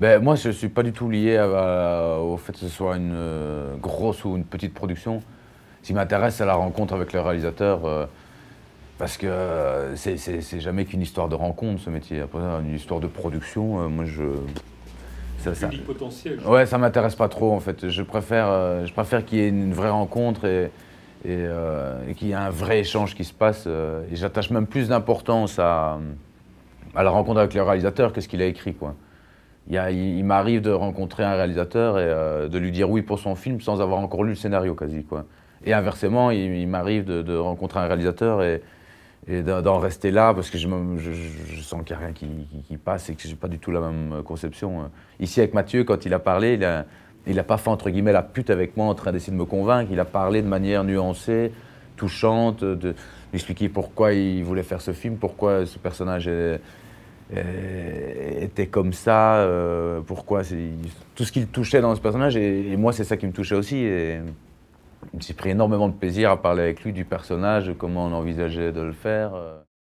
ben, Moi, je ne suis pas du tout lié au fait que ce soit une euh, grosse ou une petite production. Ce qui m'intéresse, c'est la rencontre avec le réalisateur. Euh, parce que euh, c'est jamais qu'une histoire de rencontre, ce métier. Après, une histoire de production, moi, je. Ça, ça, potentiel. ouais, ça m'intéresse pas trop, en fait. Je préfère, je préfère qu'il y ait une vraie rencontre et, et, qu'il y ait un vrai échange qui se passe. et j'attache même plus d'importance à la rencontre avec le réalisateur, qu'est-ce qu'il a écrit, quoi. Il, m'arrive de rencontrer un réalisateur et euh, de lui dire oui pour son film sans avoir encore lu le scénario quasi. Quoi. Et inversement, il, m'arrive de, rencontrer un réalisateur et, d'en rester là parce que je, sens qu'il n'y a rien qui, passe et que je n'ai pas du tout la même euh, conception. Euh. Ici avec Mathieu, quand il a parlé, il n'a il a pas fait entre guillemets la pute avec moi en train d'essayer de me convaincre, il a parlé de manière nuancée, touchante, d'expliquer de, pourquoi il voulait faire ce film, pourquoi ce personnage est euh, était comme ça, euh, pourquoi Tout ce qu'il touchait dans ce personnage, et, et moi c'est ça qui me touchait aussi. Et j'ai pris énormément de plaisir à parler avec lui du personnage, comment on envisageait de le faire. Euh.